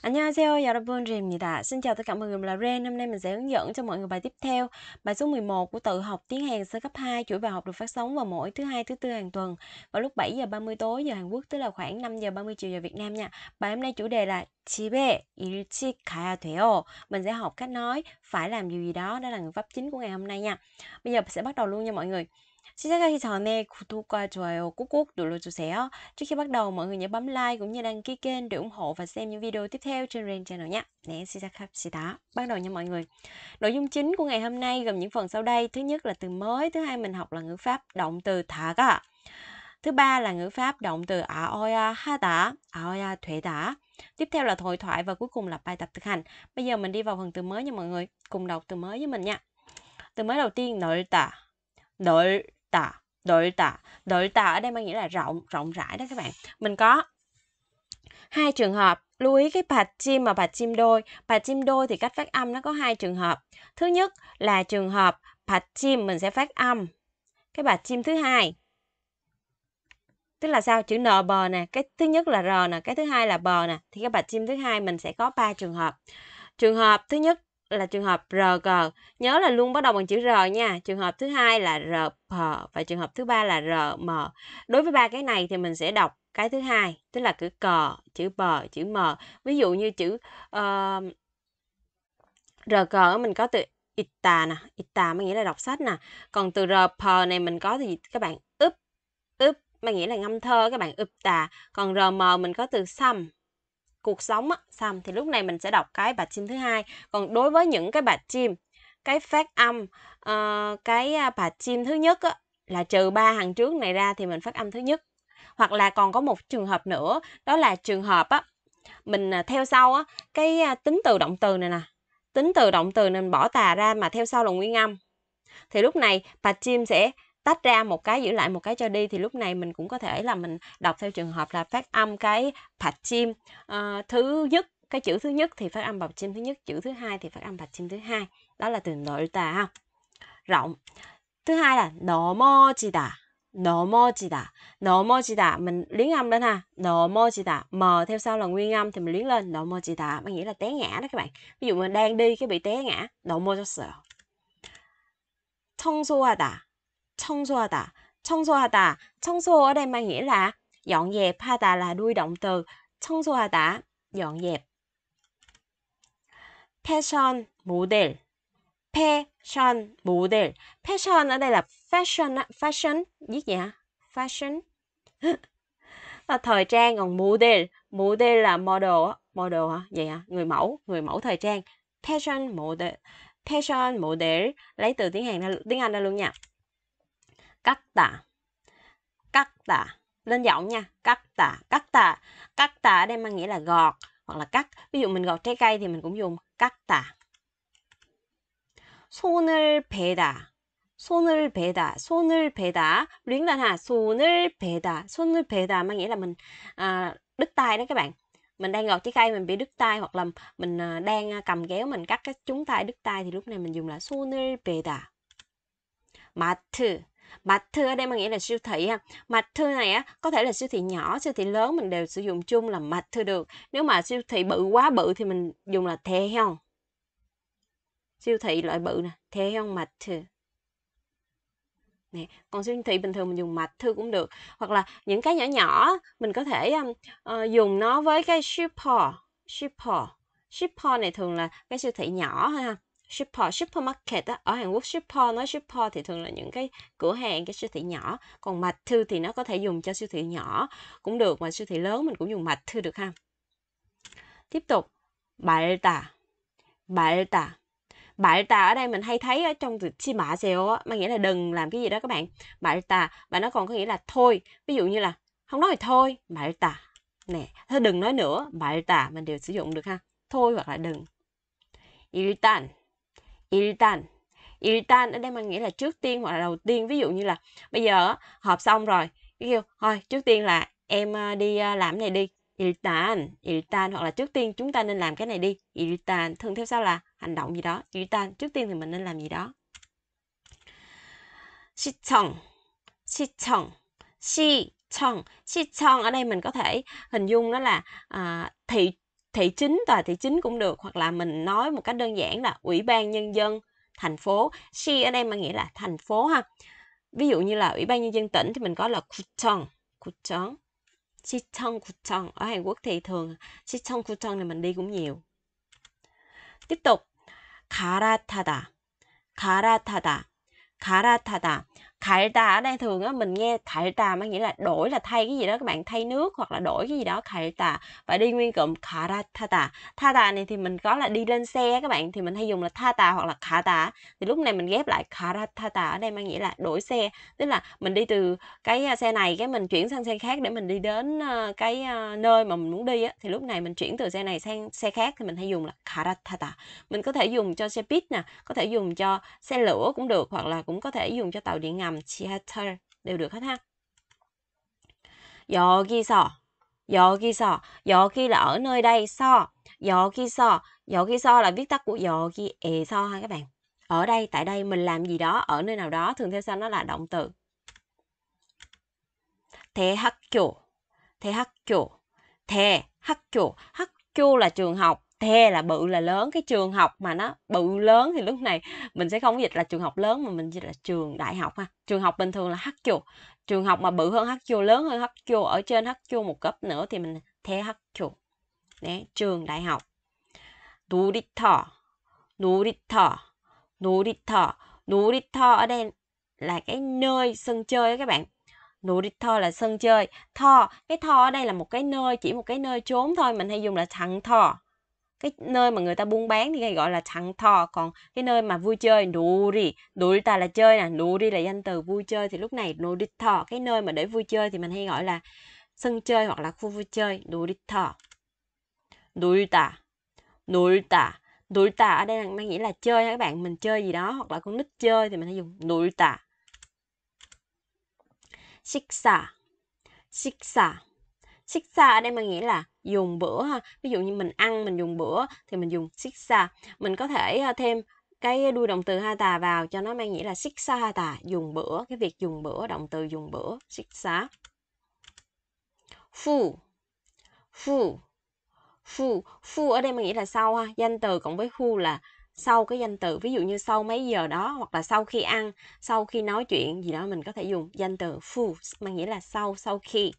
안녕하세요 여러분 Dream입니다 Xin chào tất cả mọi người, mình là Ren Hôm nay mình sẽ hướng dẫn cho mọi người bài tiếp theo Bài số 11 của tự học tiếng Hàn sơ cấp 2 Chuỗi bài học được phát sóng vào mỗi thứ hai thứ tư hàng tuần Vào lúc 7 giờ 30 tối giờ Hàn Quốc Tức là khoảng 5 giờ 30 chiều giờ Việt Nam nha Bài hôm nay chủ đề là 집에 일찍 가야 돼요. Mình sẽ học cách nói phải làm điều gì đó, đó là ngữ pháp chính của ngày hôm nay nha. Bây giờ sẽ bắt đầu luôn nha mọi người. 시작하기 전에 구독과 좋아요 꾹꾹 눌러주세요. Trước khi bắt đầu, mọi người nhớ bấm like cũng như đăng ký kênh để ủng hộ và xem những video tiếp theo trên Rain Channel nhé. 네, 시작합시다. Bắt đầu nha mọi người. Nội dung chính của ngày hôm nay gồm những phần sau đây. Thứ nhất là từ mới, thứ hai mình học là ngữ pháp động từ 다가. Thứ ba là ngữ pháp động từ ả ha ả 하다, thuế 되다. Tiếp theo là thổi thoại và cuối cùng là bài tập thực hành. Bây giờ mình đi vào phần từ mới nha mọi người. Cùng đọc từ mới với mình nha. Từ mới đầu tiên, nội tả nội tả đội tả đội tả ở đây mang nghĩa là rộng rộng rãi đó các bạn mình có hai trường hợp lưu ý cái bạch chim và bạch chim đôi bạch chim đôi thì cách phát âm nó có hai trường hợp thứ nhất là trường hợp bạch chim mình sẽ phát âm cái bạch chim thứ hai tức là sao chữ n bờ nè cái thứ nhất là r nè cái thứ hai là bờ nè thì cái bạch chim thứ hai mình sẽ có ba trường hợp trường hợp thứ nhất là trường hợp RG. Nhớ là luôn bắt đầu bằng chữ R nha. Trường hợp thứ hai là RP và trường hợp thứ ba là RM. Đối với ba cái này thì mình sẽ đọc cái thứ hai, tức là chữ cờ, chữ bờ, chữ m. Ví dụ như chữ uh, ờ, RG mình có từ ita nè, ita mới nghĩa là đọc sách nè. Còn từ RP này mình có thì các bạn úp úp mà nghĩa là ngâm thơ các bạn úp tà còn rm mình có từ xăm cuộc sống á, xăm thì lúc này mình sẽ đọc cái bà chim thứ hai còn đối với những cái bà chim cái phát âm uh, cái bà chim thứ nhất á, là trừ ba hàng trước này ra thì mình phát âm thứ nhất hoặc là còn có một trường hợp nữa đó là trường hợp á mình à, theo sau á cái à, tính từ động từ này nè tính từ động từ nên bỏ tà ra mà theo sau là nguyên âm thì lúc này bà chim sẽ tách ra một cái giữ lại một cái cho đi thì lúc này mình cũng có thể là mình đọc theo trường hợp là phát âm cái patchim chim ờ, uh, thứ nhất cái chữ thứ nhất thì phát âm bọc chim thứ nhất chữ thứ hai thì phát âm bạch chim thứ hai đó là từ nội tà ha rộng thứ hai là nổ mô chỉ đà nổ mô chỉ đà nổ mô chỉ đà mình luyến âm lên ha nổ mô chỉ đà m theo sau là nguyên âm thì mình luyến lên nổ mô chỉ đà có nghĩa là té ngã đó các bạn ví dụ mình đang đi cái bị té ngã nổ mô cho sợ thông xua đà 청소하다. 청소하다. 청소 ở đây mang nghĩa là dọn dẹp. 하다 là đuôi động từ. 청소하다. À dọn dẹp. Fashion model. Fashion model. Fashion ở đây là fashion. Fashion. Viết gì hả? Fashion. là thời trang còn model. Model là model. Model hả? Vậy hả? Người mẫu. Người mẫu thời trang. Fashion model. Fashion model. Lấy từ tiếng Hàn tiếng Anh ra luôn nha cắt tả cắt tả lên giọng nha cắt tả cắt tả cắt tả đây mang nghĩa là gọt hoặc là cắt ví dụ mình gọt trái cây thì mình cũng dùng cắt tả 손을 베다 손을 베다 손을 베다 luyến lên ha 손을 베다 손을 베다 mang nghĩa là mình à, đứt tay đó các bạn mình đang gọt trái cây mình bị đứt tay hoặc là mình à, đang cầm kéo mình cắt cái chúng tay đứt tay thì lúc này mình dùng là 손을 베다 마트 Mạch thư ở đây mà nghĩa là siêu thị ha. Mạch thư này á có thể là siêu thị nhỏ, siêu thị lớn mình đều sử dụng chung là mạch thư được. Nếu mà siêu thị bự quá bự thì mình dùng là thế không? Siêu thị loại bự nè, thế không mạch thư. Nè, còn siêu thị bình thường mình dùng mạch thư cũng được hoặc là những cái nhỏ nhỏ mình có thể uh, dùng nó với cái super, super, super này thường là cái siêu thị nhỏ ha Shipper, supermarket á, ở Hàn Quốc shipper nói shipper thì thường là những cái cửa hàng, cái siêu thị nhỏ. Còn mạch thư thì nó có thể dùng cho siêu thị nhỏ cũng được, mà siêu thị lớn mình cũng dùng mạch thư được ha. Tiếp tục, 발다, tà Bại tà tà ở đây mình hay thấy ở trong từ chi mã xèo á, mà nghĩa là đừng làm cái gì đó các bạn. Bại tà và nó còn có nghĩa là thôi. Ví dụ như là không nói thì thôi, bại tà. Nè, thôi đừng nói nữa, bại tà mình đều sử dụng được ha. Thôi hoặc là đừng. 일단 일단 일단 ở đây mình nghĩa là trước tiên hoặc là đầu tiên ví dụ như là bây giờ họp xong rồi cái kêu thôi trước tiên là em ờ, đi ờ, làm này đi 일단 일단 hoặc là trước tiên chúng ta nên làm cái này đi 일단 thường theo sau là hành động gì đó 일단 trước tiên thì mình nên làm gì đó 시청 시청 시청 시청 ở đây mình có thể hình dung đó là à, thị thị chính tòa thị chính cũng được hoặc là mình nói một cách đơn giản là ủy ban nhân dân thành phố she ở đây mà nghĩa là thành phố ha ví dụ như là ủy ban nhân dân tỉnh thì mình có là kuchon kuchon sichon kuchon ở Hàn Quốc thì thường sichon kuchon này mình đi cũng nhiều tiếp tục 갈아타다 갈아타다 갈아타다 khải tà ở đây thường á mình nghe khải tà mà nghĩa là đổi là thay cái gì đó các bạn thay nước hoặc là đổi cái gì đó khải tà và đi nguyên cụm khả ra tà tha tà này thì mình có là đi lên xe các bạn thì mình hay dùng là tha tà hoặc là khả tà thì lúc này mình ghép lại khả ra tà ở đây mang nghĩa là đổi xe tức là mình đi từ cái à, xe này cái mình chuyển sang xe khác để mình đi đến ờ, cái à, nơi mà mình muốn đi á thì lúc này mình chuyển từ xe này sang xe khác thì mình hay dùng là khả ra tà mình có thể dùng cho xe buýt nè có thể dùng cho xe lửa cũng được hoặc là cũng có thể dùng cho tàu điện ngầm làm theater đều được hết ha. 여기서 여기서 여기 là ở nơi đây so 여기서 여기서 là viết tắt của 여기에서 ha các bạn ở đây tại đây mình làm gì đó ở nơi nào đó thường theo sau nó là động từ 대학교 대학교 대학교 학교 là trường học the là bự là lớn cái trường học mà nó bự lớn thì lúc này mình sẽ không dịch là trường học lớn mà mình dịch là trường đại học ha trường học bình thường là hắc chùa trường học mà bự hơn hắc chùa lớn hơn hắc chùa ở trên hắc chùa một cấp nữa thì mình the hắc chùa đấy trường đại học 놀이터 놀이터 놀이터 놀이터 ở đây là cái nơi sân chơi các bạn 놀이터 là sân chơi tho cái tho ở đây là một cái nơi chỉ một cái nơi trốn thôi mình hay dùng là thằng thò cái nơi mà người ta buôn bán thì gọi là chẳng thò còn cái nơi mà vui chơi nuri ta là chơi nè nuri là danh từ vui chơi thì lúc này thò cái nơi mà để vui chơi thì mình hay gọi là sân chơi hoặc là khu vui chơi thò ta ta 놀다 ta ở đây là mang nghĩa là chơi các bạn mình chơi gì đó hoặc là con nít chơi thì mình hay dùng 놀다 식사 식사 식사 ở đây mang nghĩa là dùng bữa ha ví dụ như mình ăn mình dùng bữa thì mình dùng 식사 mình có thể thêm cái đuôi động từ ha tà vào cho nó mang nghĩa là 식사 ha tà dùng bữa cái việc dùng bữa động từ dùng bữa 식사 fu fu fu fu ở đây mình nghĩ là sau ha danh từ cộng với fu là sau cái danh từ ví dụ như sau mấy giờ đó hoặc là sau khi ăn sau khi nói chuyện gì đó mình có thể dùng danh từ fu mang nghĩa là sau sau khi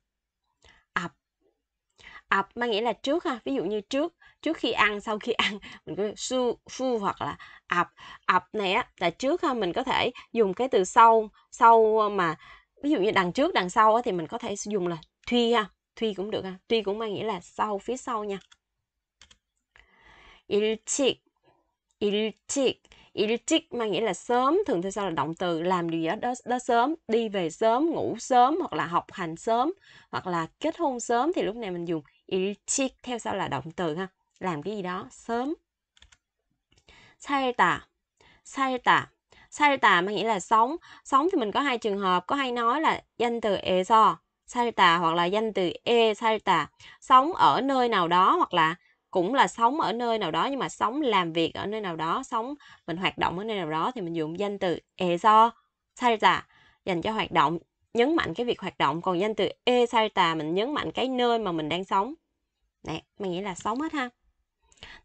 ập mang nghĩa là trước ha ví dụ như trước trước khi ăn sau khi ăn mình có su phu hoặc là ập ập này á là trước ha mình có thể dùng cái từ sau sau ờ, mà ví dụ như đằng trước đằng sau á, thì mình có thể dùng là thuy ha thuy cũng được ha tuy cũng mang nghĩa là sau phía sau nha 일찍 일찍 일찍 mang nghĩa là sớm thường theo sau là động từ làm điều gì đó, đó đó sớm đi về sớm ngủ sớm hoặc là học hành sớm hoặc là kết hôn sớm thì lúc này mình dùng 일찍 theo sau là động từ ha làm cái gì đó sớm 살다 살다 살다 mà nghĩa là sống sống thì mình có hai trường hợp có hay nói là danh từ 에서 e 살다 hoặc là danh từ e 살다 sống ở nơi nào đó hoặc là cũng là sống ở nơi nào đó nhưng mà sống làm việc ở nơi nào đó sống mình hoạt động ở nơi nào đó thì mình dùng danh từ 에서 e 살다 dành cho hoạt động nhấn mạnh cái việc hoạt động còn danh từ e tà mình nhấn mạnh cái nơi mà mình đang sống nè mình nghĩ là sống hết ha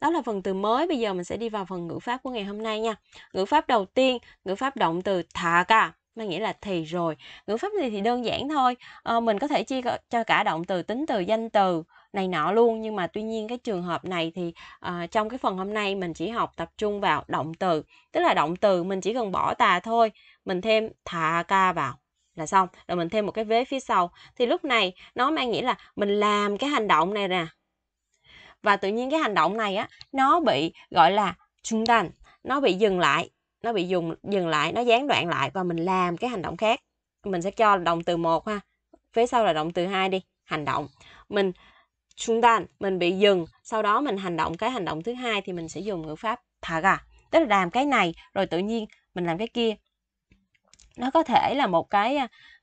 đó là phần từ mới bây giờ mình sẽ đi vào phần ngữ pháp của ngày hôm nay nha ngữ pháp đầu tiên ngữ pháp động từ thà ca mình nghĩ là thì rồi ngữ pháp này thì đơn giản thôi à, mình có thể chia cho cả động từ tính từ danh từ này nọ luôn nhưng mà tuy nhiên cái trường hợp này thì à, trong cái phần hôm nay mình chỉ học tập trung vào động từ tức là động từ mình chỉ cần bỏ tà thôi mình thêm thà ca vào là xong rồi mình thêm một cái vế phía sau thì lúc này nó mang nghĩa là mình làm cái hành động này nè và tự nhiên cái hành động này á nó bị gọi là trung đan nó bị dừng lại nó bị dùng dừng lại nó gián đoạn lại và mình làm cái hành động khác mình sẽ cho động từ một ha phía sau là động từ hai đi hành động mình trung đan mình bị dừng sau đó mình hành động cái hành động thứ hai thì mình sẽ dùng ngữ pháp gà tức là làm cái này rồi tự nhiên mình làm cái kia nó có thể là một cái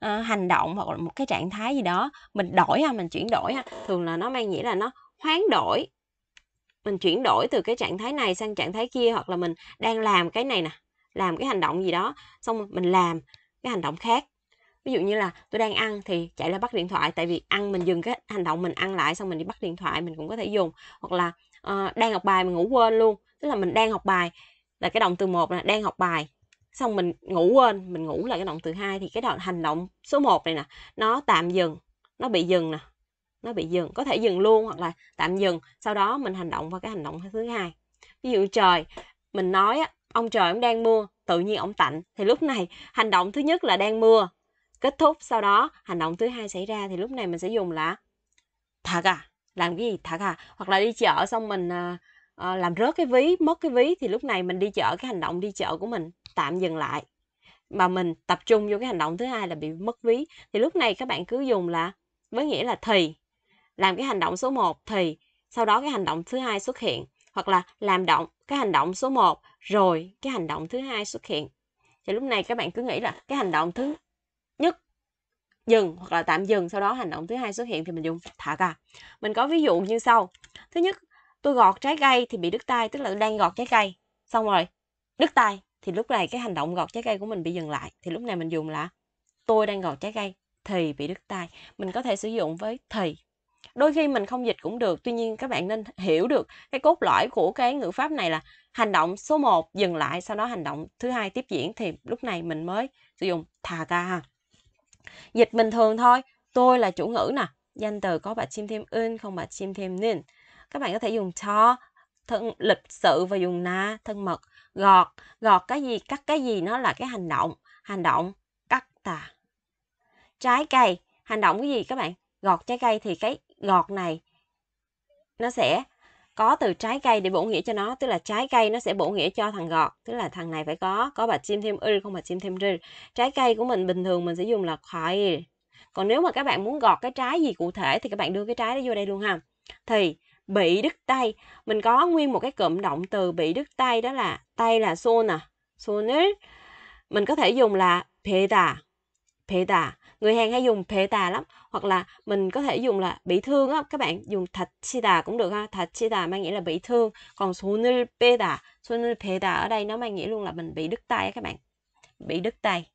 uh, hành động hoặc là một cái trạng thái gì đó mình đổi ha mình chuyển đổi ha thường là nó mang nghĩa là nó hoán đổi mình chuyển đổi từ cái trạng thái này sang trạng thái kia hoặc là mình đang làm cái này nè làm cái hành động gì đó xong mình làm cái hành động khác ví dụ như là tôi đang ăn thì chạy ra bắt điện thoại tại vì ăn mình dừng cái hành động mình ăn lại xong mình đi bắt điện thoại mình cũng có thể dùng hoặc là uh, đang học bài mình ngủ quên luôn tức là mình đang học bài là cái động từ một là đang học bài xong mình ngủ quên mình ngủ lại cái động từ hai thì cái đoạn hành động số 1 này nè nó tạm dừng nó bị dừng nè nó bị dừng có thể dừng luôn hoặc là tạm dừng sau đó mình hành động vào cái hành động thứ hai ví dụ trời mình nói á, ông trời ông đang mưa tự nhiên ông tạnh thì lúc này hành động thứ nhất là đang mưa kết thúc sau đó hành động thứ hai xảy ra thì lúc này mình sẽ dùng là thật à làm cái gì thật à hoặc là đi chợ xong mình à, à, làm rớt cái ví mất cái ví thì lúc này mình đi chợ cái hành động đi chợ của mình tạm dừng lại mà mình tập trung vô cái hành động thứ hai là bị mất ví thì lúc này các bạn cứ dùng là với nghĩa là thì làm cái hành động số 1 thì sau đó cái hành động thứ hai xuất hiện hoặc là làm động cái hành động số 1 rồi cái hành động thứ hai xuất hiện thì lúc này các bạn cứ nghĩ là cái hành động thứ nhất dừng hoặc là tạm dừng sau đó hành động thứ hai xuất hiện thì mình dùng thả cả mình có ví dụ như sau thứ nhất tôi gọt trái cây thì bị đứt tay tức là tôi đang gọt trái cây xong rồi đứt tay thì lúc này cái hành động gọt trái cây của mình bị dừng lại thì lúc này mình dùng là tôi đang gọt trái cây thì bị đứt tay mình có thể sử dụng với thì đôi khi mình không dịch cũng được tuy nhiên các bạn nên hiểu được cái cốt lõi của cái ngữ pháp này là hành động số 1 dừng lại sau đó hành động thứ hai tiếp diễn thì lúc này mình mới sử dụng thà ca ha dịch bình thường thôi tôi là chủ ngữ nè danh từ có bạch chim thêm in không bạch chim thêm nên các bạn có thể dùng cho thân lịch sự và dùng na thân mật gọt gọt cái gì cắt cái gì nó là cái hành động hành động cắt tà trái cây hành động cái gì các bạn gọt trái cây thì cái gọt này nó sẽ có từ trái cây để bổ nghĩa cho nó tức là trái cây nó sẽ bổ nghĩa cho thằng gọt tức là thằng này phải có có bà chim thêm ư không bà chim thêm rư trái cây của mình bình thường mình sẽ dùng là khoai còn nếu mà các bạn muốn gọt cái trái gì cụ thể thì các bạn đưa cái trái đó vô đây luôn ha thì bị đứt tay mình có nguyên một cái cụm động từ bị đứt tay đó là tay là sona à, soner mình có thể dùng là peta peta người hàng hay dùng peta lắm hoặc là mình có thể dùng là bị thương á các bạn dùng tachida cũng được ha tachida mang nghĩa là bị thương còn soner peta soner peta ở đây nó mang nghĩa luôn là mình bị đứt tay á các bạn bị đứt tay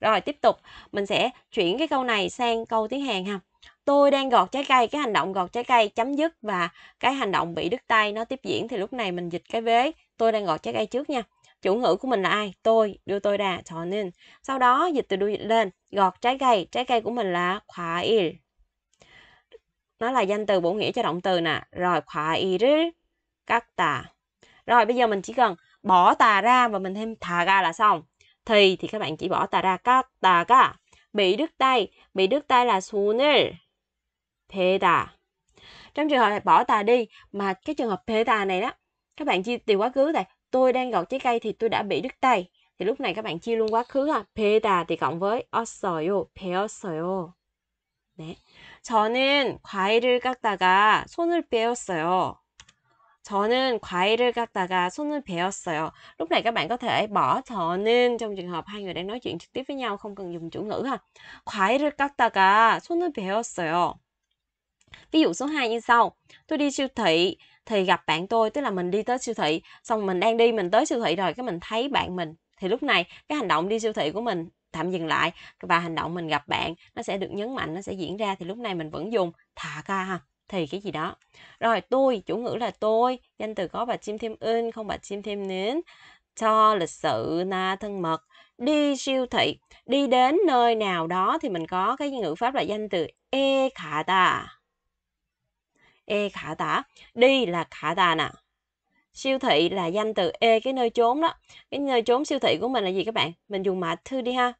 rồi tiếp tục mình sẽ chuyển cái câu này sang câu tiếng Hàn ha tôi đang gọt trái cây cái hành động gọt trái cây chấm dứt và cái hành động bị đứt tay nó tiếp diễn thì lúc này mình dịch cái vế tôi đang gọt trái cây trước nha chủ ngữ của mình là ai tôi đưa tôi ra cho nên sau đó dịch từ đuôi dịch lên gọt trái cây trái cây của mình là khỏa il nó là danh từ bổ nghĩa cho động từ nè rồi khỏa il cắt tà rồi bây giờ mình chỉ cần bỏ tà ra và mình thêm thà ra là xong thì thì các bạn chỉ bỏ tà ra cắt tà ca bị đứt tay bị đứt tay là sunil peta. Trong trường hợp này bỏ tà đi mà cái trường hợp peta này đó, các bạn chia từ quá khứ này, tôi đang gọt trái cây thì tôi đã bị đứt tay. Thì lúc này các bạn chia luôn quá khứ ha. peta thì cộng với ossoyo, peossoyo. 네. 저는 과일을 깎다가 손을 베었어요. 저는 과일을 깎다가 손을 베었어요. Lúc này các bạn có thể bỏ 저는 trong trường hợp hai người đang nói chuyện trực tiếp với nhau không cần dùng chủ ngữ ha. 과일을 깎다가 손을 베었어요. Ví dụ số 2 như sau, tôi đi siêu thị thì gặp bạn tôi, tức là mình đi tới siêu thị, xong mình đang đi mình tới siêu thị rồi cái mình thấy bạn mình thì lúc này cái hành động đi siêu thị của mình tạm dừng lại và hành động mình gặp bạn nó sẽ được nhấn mạnh nó sẽ diễn ra thì lúc này mình vẫn dùng thà ca ha thì cái gì đó rồi tôi chủ ngữ là tôi danh từ có bà chim thêm in không bà chim thêm nến cho lịch sự na thân mật đi siêu thị đi đến nơi nào đó thì mình có cái ngữ pháp là danh từ e khả ta e khả tả đi là khả tà nè siêu thị là danh từ e cái nơi trốn đó cái nơi trốn siêu thị của mình là gì các bạn mình dùng mã thư đi ha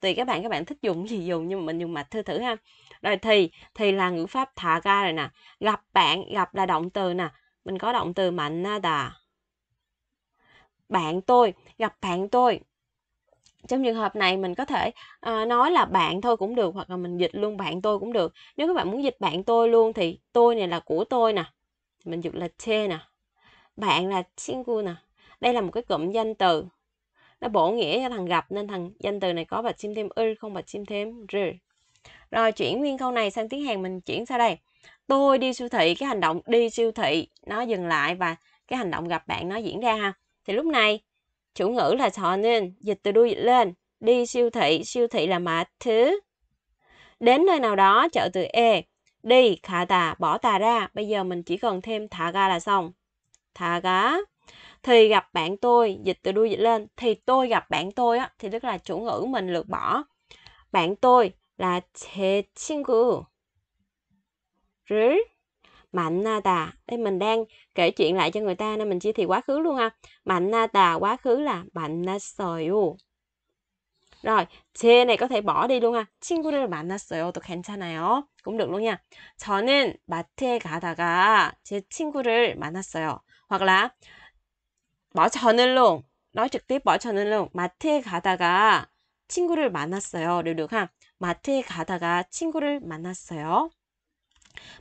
tùy các bạn các bạn thích dùng gì dùng nhưng mà mình dùng mạch thư thử ha rồi thì thì là ngữ pháp thả ga rồi nè gặp bạn gặp là động từ nè mình có động từ mạnh na đà bạn tôi gặp bạn tôi trong trường hợp này mình có thể uh, nói là bạn thôi cũng được hoặc là mình dịch luôn bạn tôi cũng được nếu các bạn muốn dịch bạn tôi luôn thì tôi này là của tôi nè mình dịch là che nè bạn là chingu nè đây là một cái cụm danh từ nó bổ nghĩa cho thằng gặp nên thằng danh từ này có bạch chim thêm ư không bạch chim thêm r rồi chuyển nguyên câu này sang tiếng hàn mình chuyển sang đây tôi đi siêu thị cái hành động đi siêu thị nó dừng lại và cái hành động gặp bạn nó diễn ra ha thì lúc này Chủ ngữ là thọ nên, dịch từ đuôi dịch lên. Đi siêu thị, siêu thị là mã thứ. Đến nơi nào đó, chợ từ E. Đi, khả tà, bỏ tà ra. Bây giờ mình chỉ cần thêm thả ga là xong. Thả ga. Thì gặp bạn tôi, dịch từ đuôi dịch lên. Thì tôi gặp bạn tôi á, thì tức là chủ ngữ mình lược bỏ. Bạn tôi là 제 친구. 를 만나다 đây mình đang kể chuyện lại cho người ta nên mình chia thì quá khứ luôn ha 만나다 quá khứ là 만났어요 rồi 제 này có thể bỏ đi luôn ha 친구를 만났어요도 괜찮아요 cũng được luôn nha 저는 마트에 가다가 제 친구를 만났어요 hoặc là bỏ 저는 luôn nói trực tiếp bỏ 저는 luôn 마트에 가다가 친구를 만났어요 đều được ha 마트에 가다가 친구를 만났어요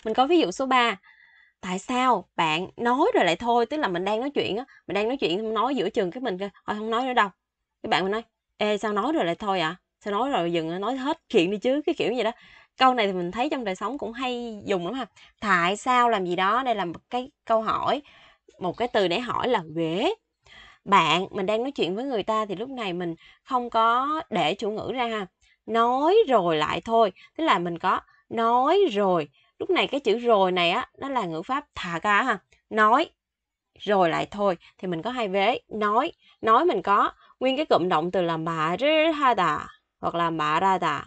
mình có ví dụ số 3 tại sao bạn nói rồi lại thôi tức là mình đang nói chuyện á mình đang nói chuyện không nói giữa chừng cái mình thôi không nói nữa đâu cái bạn mình nói ê sao nói rồi lại thôi ạ à? sao nói rồi dừng nói hết chuyện đi chứ cái kiểu gì đó câu này thì mình thấy trong đời sống cũng hay dùng lắm ha tại sao làm gì đó đây là một cái câu hỏi một cái từ để hỏi là ghế bạn mình đang nói chuyện với người ta thì lúc này mình không có để chủ ngữ ra ha nói rồi lại thôi tức là mình có nói rồi lúc này cái chữ rồi này á nó là ngữ pháp thả cá ha nói rồi lại thôi thì mình có hai vế nói nói mình có nguyên cái cụm động từ là mà rê ha đà hoặc là mà ra đà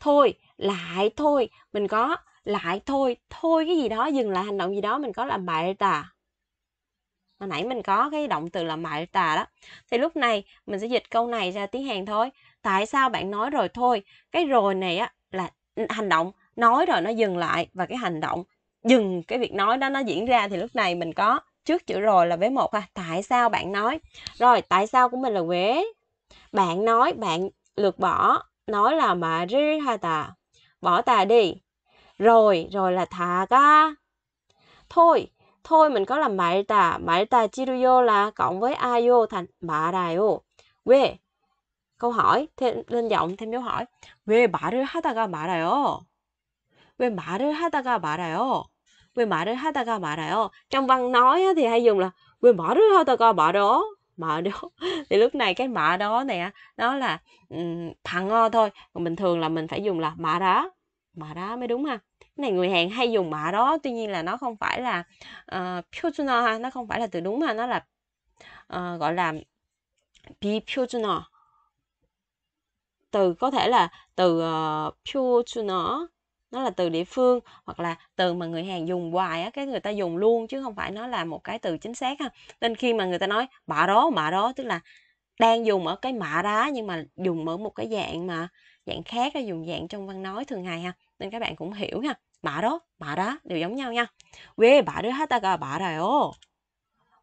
thôi lại thôi mình có lại thôi thôi cái gì đó dừng lại hành động gì đó mình có là mại tà hồi nãy mình có cái động từ là mại tà đó thì lúc này mình sẽ dịch câu này ra tiếng hàn thôi tại sao bạn nói rồi thôi cái rồi này á là hành động nói rồi nó dừng lại và cái hành động dừng cái việc nói đó nó diễn ra thì lúc này mình có trước chữ rồi là vế một ha tại sao bạn nói rồi tại sao của mình là vế bạn nói bạn lược bỏ nói là mà ri ha tà bỏ tà đi rồi rồi là thà ca thôi thôi mình có làm mãi tà mãi tà chiruyo là cộng với ayo thành bà đài ô quê câu hỏi thêm lên giọng thêm dấu hỏi quê bà rư hata ga bà đài ô 왜 말을 하다가 말아요? 왜 말을 하다가 말아요? Trong văn nói thì hay dùng là 왜 말을 하다가 말아? mạ đó thì lúc này cái mà đó này nó là um, thẳng o ờ, thôi còn bình thường là mình phải dùng là mạ đá mạ đá mới đúng ha cái này người hàn hay dùng mạ đó tuy nhiên là nó không phải là uh, ờ, 표준어 ha nó không phải là từ đúng mà nó là uh, gọi là 비표준어 từ có thể là từ uh, 표준어 nó là từ địa phương hoặc là từ mà người hàng dùng hoài á cái người ta dùng luôn chứ không phải nó là một cái từ chính xác ha nên khi mà người ta nói bà đó bà đó tức là đang dùng ở cái mạ đá nhưng mà dùng ở một cái dạng mà dạng khác á dùng dạng trong văn nói thường ngày ha nên các bạn cũng hiểu ha bà đó bà đó đều giống nhau nha 왜 말을 하다가 말아요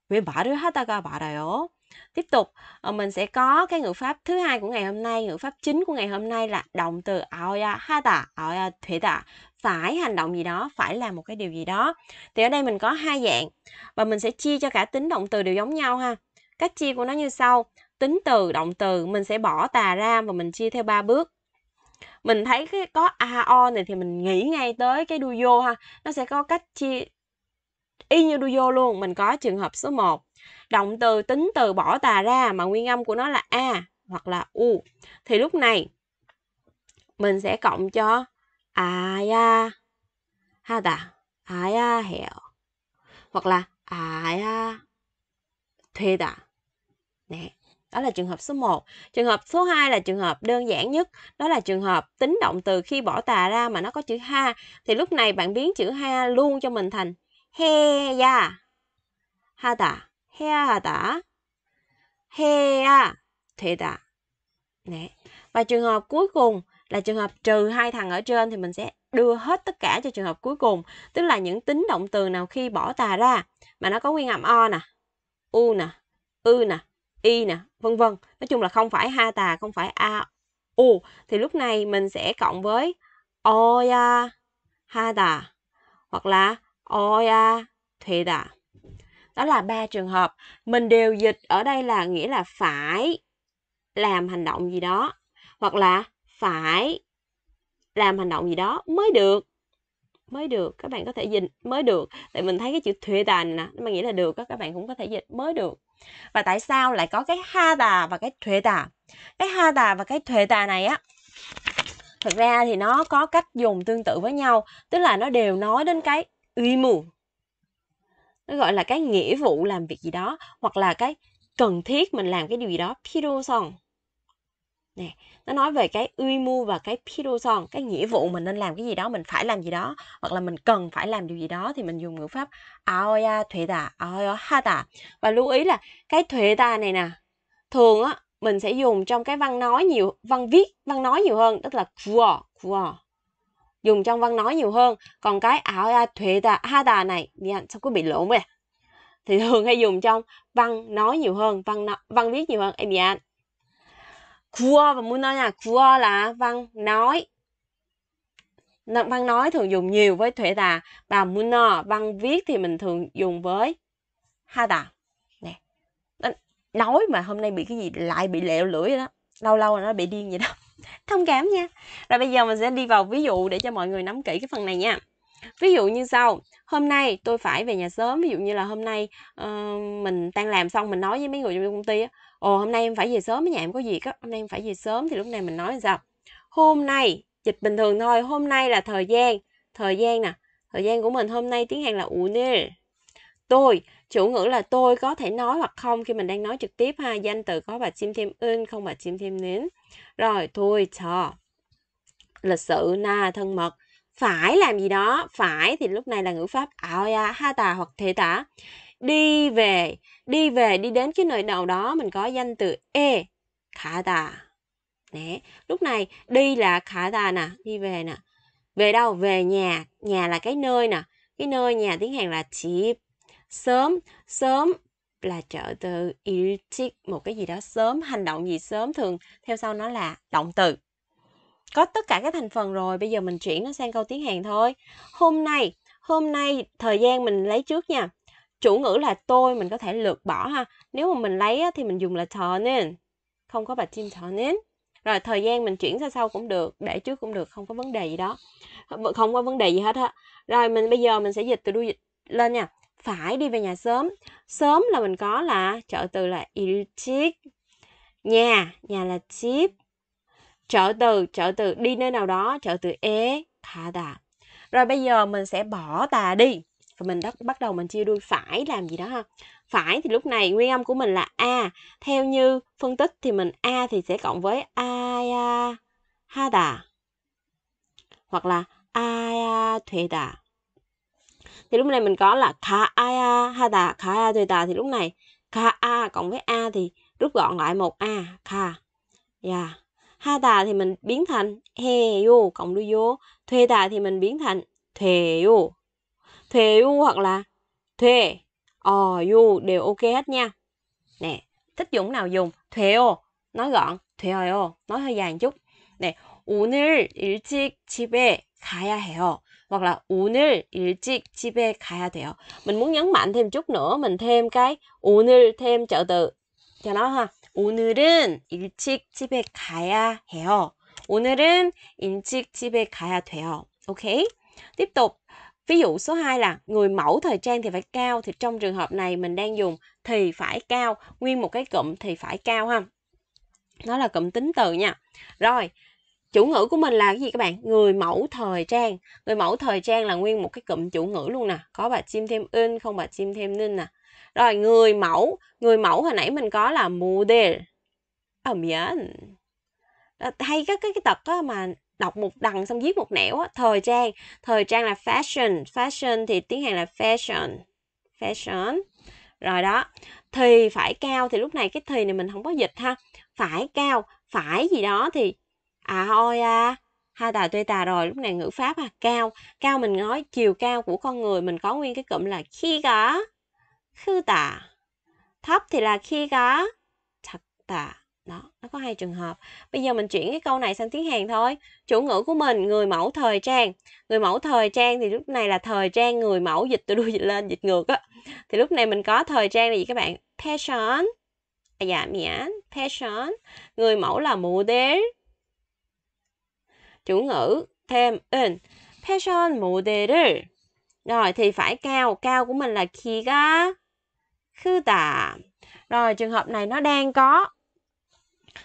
왜 말을 하다가 말아요 Tiếp tục, ờ, mình sẽ có cái ngữ pháp thứ hai của ngày hôm nay, ngữ pháp chính của ngày hôm nay là động từ aoya hada, aoya thueta, phải hành động gì đó, phải làm một cái điều gì đó. Thì ở đây mình có hai dạng và mình sẽ chia cho cả tính động từ đều giống nhau ha. Cách chia của nó như sau, tính từ, động từ mình sẽ bỏ tà ra và mình chia theo ba bước mình thấy cái có AO này thì mình nghĩ ngay tới cái duo ha nó sẽ có cách chia y như duo luôn mình có trường hợp số 1 động từ tính từ bỏ tà ra mà nguyên âm của nó là a hoặc là u thì lúc này mình sẽ cộng cho aya ha ta aya hẹo hoặc là aya thuê ta nè đó là trường hợp số 1. Trường hợp số 2 là trường hợp đơn giản nhất, đó là trường hợp tính động từ khi bỏ tà ra mà nó có chữ ha thì lúc này bạn biến chữ ha luôn cho mình thành he ya ha ta 해야하다, 해야 되다. Nè. Và trường hợp cuối cùng là trường hợp trừ hai thằng ở trên thì mình sẽ đưa hết tất cả cho trường hợp cuối cùng. Tức là những tính động từ nào khi bỏ tà ra mà nó có nguyên âm o nè, u nè, ư nè, y nè, vân vân. Nói chung là không phải ha tà, không phải a, u. Thì lúc này mình sẽ cộng với oya ha tà hoặc là oya thuê tà đó là ba trường hợp mình đều dịch ở đây là nghĩa là phải làm hành động gì đó hoặc là phải làm hành động gì đó mới được mới được các bạn có thể dịch mới được tại mình thấy cái chữ thuê tàn nè mà nghĩa là được các bạn cũng có thể dịch mới được và tại sao lại có cái ha tà và cái thuê tà cái ha tà và cái thuê tà này á thực ra thì nó có cách dùng tương tự với nhau tức là nó đều nói đến cái uy mù nó gọi là cái nghĩa vụ làm việc gì đó hoặc là cái cần thiết mình làm cái điều gì đó 필요성 nè nó nói về cái mu và cái 필요성 cái nghĩa vụ mình nên làm cái gì đó mình phải làm gì đó hoặc là mình cần phải làm điều gì đó thì mình dùng ngữ pháp tà 되다 ha tà và lưu ý là cái thuế tà này nè thường á mình sẽ dùng trong cái văn nói nhiều văn viết văn nói nhiều hơn tức là 구어 구어 dùng trong văn nói nhiều hơn còn cái ảo à, thuệ tà ha tà này nha sao cứ bị lộn vậy thì thường hay dùng trong văn nói nhiều hơn văn văn viết nhiều hơn em dạ cua và muốn nói nha cua là văn nói văn nói thường dùng nhiều với thuệ tà và muốn no văn viết thì mình thường dùng với ha tà nè nói mà hôm nay bị cái gì lại bị lẹo lưỡi đó lâu lâu nó bị điên vậy đó thông cảm nha rồi bây giờ mình sẽ đi vào ví dụ để cho mọi người nắm kỹ cái phần này nha ví dụ như sau hôm nay tôi phải về nhà sớm ví dụ như là hôm nay uh, mình tan làm xong mình nói với mấy người trong công ty á ồ hôm nay em phải về sớm với nhà em có việc á hôm nay em phải về sớm thì lúc này mình nói sao hôm nay dịch bình thường thôi hôm nay là thời gian thời gian nè thời gian của mình hôm nay tiếng hàn là uner tôi chủ ngữ là tôi có thể nói hoặc không khi mình đang nói trực tiếp ha danh từ có bà chim thêm in không bà chim thêm nến rồi tôi chờ lịch sự na thân mật phải làm gì đó phải thì lúc này là ngữ pháp ha hata hoặc thể tả đi về đi về đi đến cái nơi nào đó mình có danh từ e khả tà nè lúc này đi là khả tà nè đi về nè về đâu về nhà nhà là cái nơi nè cái nơi nhà tiếng hàn là chip sớm sớm là trợ từ 일찍 một cái gì đó sớm hành động gì sớm thường theo sau nó là động từ có tất cả các thành phần rồi bây giờ mình chuyển nó sang câu tiếng Hàn thôi hôm nay hôm nay thời gian mình lấy trước nha chủ ngữ là tôi mình có thể lược bỏ ha nếu mà mình lấy thì mình dùng là thọ nên không có bà chim thọ nên rồi thời gian mình chuyển ra sau cũng được để trước cũng được không có vấn đề gì đó không có vấn đề gì hết á rồi mình bây giờ mình sẽ dịch từ đuôi dịch lên nha phải đi về nhà sớm sớm là mình có là trợ từ là 일찍 nhà nhà là chip trợ từ trợ từ đi nơi nào đó trợ từ é khá đà rồi bây giờ mình sẽ bỏ tà đi và mình bắt bắt đầu mình chia đuôi phải làm gì đó ha phải thì lúc này nguyên âm của mình là a theo như phân tích thì mình a thì sẽ cộng với a ha đà hoặc là a thuê đà thì lúc này mình có là khá a ha tà kha a tùy tà thì lúc này kha a cộng với a thì rút gọn lại một a kha yeah. Dạ. ha tà thì mình biến thành he yo cộng đuôi yo thuê tà thì mình biến thành thuê yo thuê yo hoặc là thuê ò ờ, yo đều ok hết nha nè thích dùng nào dùng thuê yo nói gọn thuê ò nói hơi dài một chút nè 오늘 일찍 집에 가야 해요 hoặc là 오늘 일찍 집에 가야 돼요. Mình muốn nhấn mạnh thêm chút nữa, mình thêm cái 오늘 thêm trợ từ cho nó ha. 오늘은 일찍 집에 가야 해요. 오늘은 일찍 집에 가야 돼요. Ok. Tiếp tục. Ví dụ số 2 là người mẫu thời trang thì phải cao thì trong trường hợp này mình đang dùng thì phải cao, nguyên một cái cụm thì phải cao ha. Nó là cụm tính từ nha. Rồi, chủ ngữ của mình là cái gì các bạn người mẫu thời trang người mẫu thời trang là nguyên một cái cụm chủ ngữ luôn nè có bà chim thêm in không bà chim thêm nên nè rồi người mẫu người mẫu hồi nãy mình có là model ở miễn ờ, hay các cái, cái tật á, mà đọc một đằng xong viết một nẻo á, thời trang thời trang là fashion fashion thì tiếng hàn là fashion fashion rồi đó thì phải cao thì lúc này cái thì này mình không có dịch ha phải cao phải gì đó thì à ôi à hai tà tuê tà rồi lúc này ngữ pháp à cao cao mình nói chiều cao của con người mình có nguyên cái cụm là khi gá khư tà thấp thì là khi gá thật tà đó nó có hai trường hợp bây giờ mình chuyển cái câu này sang tiếng hàn thôi chủ ngữ của mình người mẫu thời trang người mẫu thời trang thì lúc này là thời trang người mẫu dịch từ đuôi dịch lên dịch ngược á thì lúc này mình có thời trang là gì các bạn fashion à dạ miễn fashion người mẫu là model chủ ngữ thêm in fashion model rồi thì phải cao cao của mình là khi khư tà rồi trường hợp này nó đang có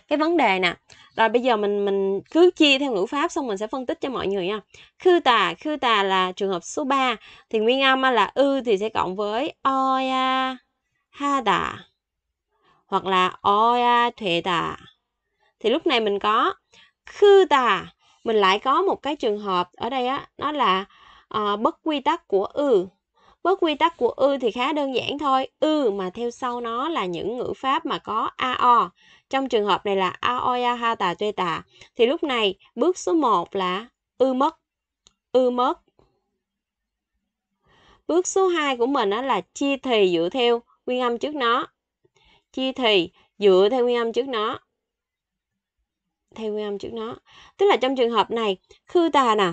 cái vấn đề nè rồi bây giờ mình mình cứ chia theo ngữ pháp xong mình sẽ phân tích cho mọi người nha khư tà khư tà là trường hợp số 3 thì nguyên âm là ư thì sẽ cộng với oya ha tà hoặc là oya thuệ tà thì lúc này mình có khư tà mình lại có một cái trường hợp ở đây á nó là à, bất quy tắc của ư bất quy tắc của ư thì khá đơn giản thôi ư mà theo sau nó là những ngữ pháp mà có ao trong trường hợp này là aoya ha tà tuê tà thì lúc này bước số 1 là ư mất ư mất bước số 2 của mình đó là chia thì dựa theo nguyên âm trước nó chia thì dựa theo nguyên âm trước nó theo nguyên âm trước nó tức là trong trường hợp này khư tà nè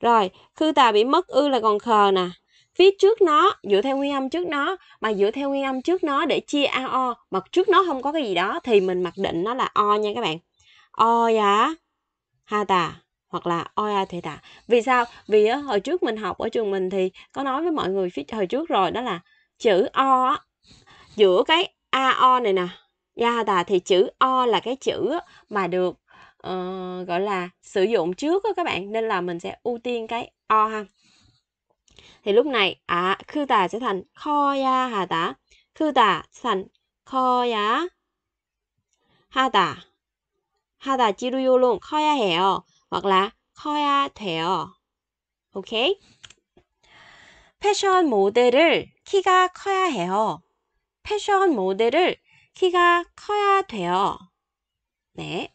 rồi khư tà bị mất ư là còn khờ nè phía trước nó dựa theo nguyên âm trước nó mà dựa theo nguyên âm trước nó để chia a o mà trước nó không có cái gì đó thì mình mặc định nó là o nha các bạn o giá ha tà hoặc là o a theta. tà. Vì sao? Vì á, hồi trước mình học ở trường mình thì có nói với mọi người phía hồi trước rồi đó là chữ o giữa cái ao này nè Yada thì chữ O là cái chữ mà được uh, gọi là sử dụng trước đó các bạn. Nên là mình sẽ ưu tiên cái O ha. Thì lúc này à, khư tà sẽ thành kho ya hà tả. Khư tà thành kho ya hà tả. Hà tả chi ru luôn. Kho ya hẹo. Hoặc là kho ya thẹo. Ok. 패션 모델을 키가 커야 해요. 패션 모델을 키가 커야 돼요. 네.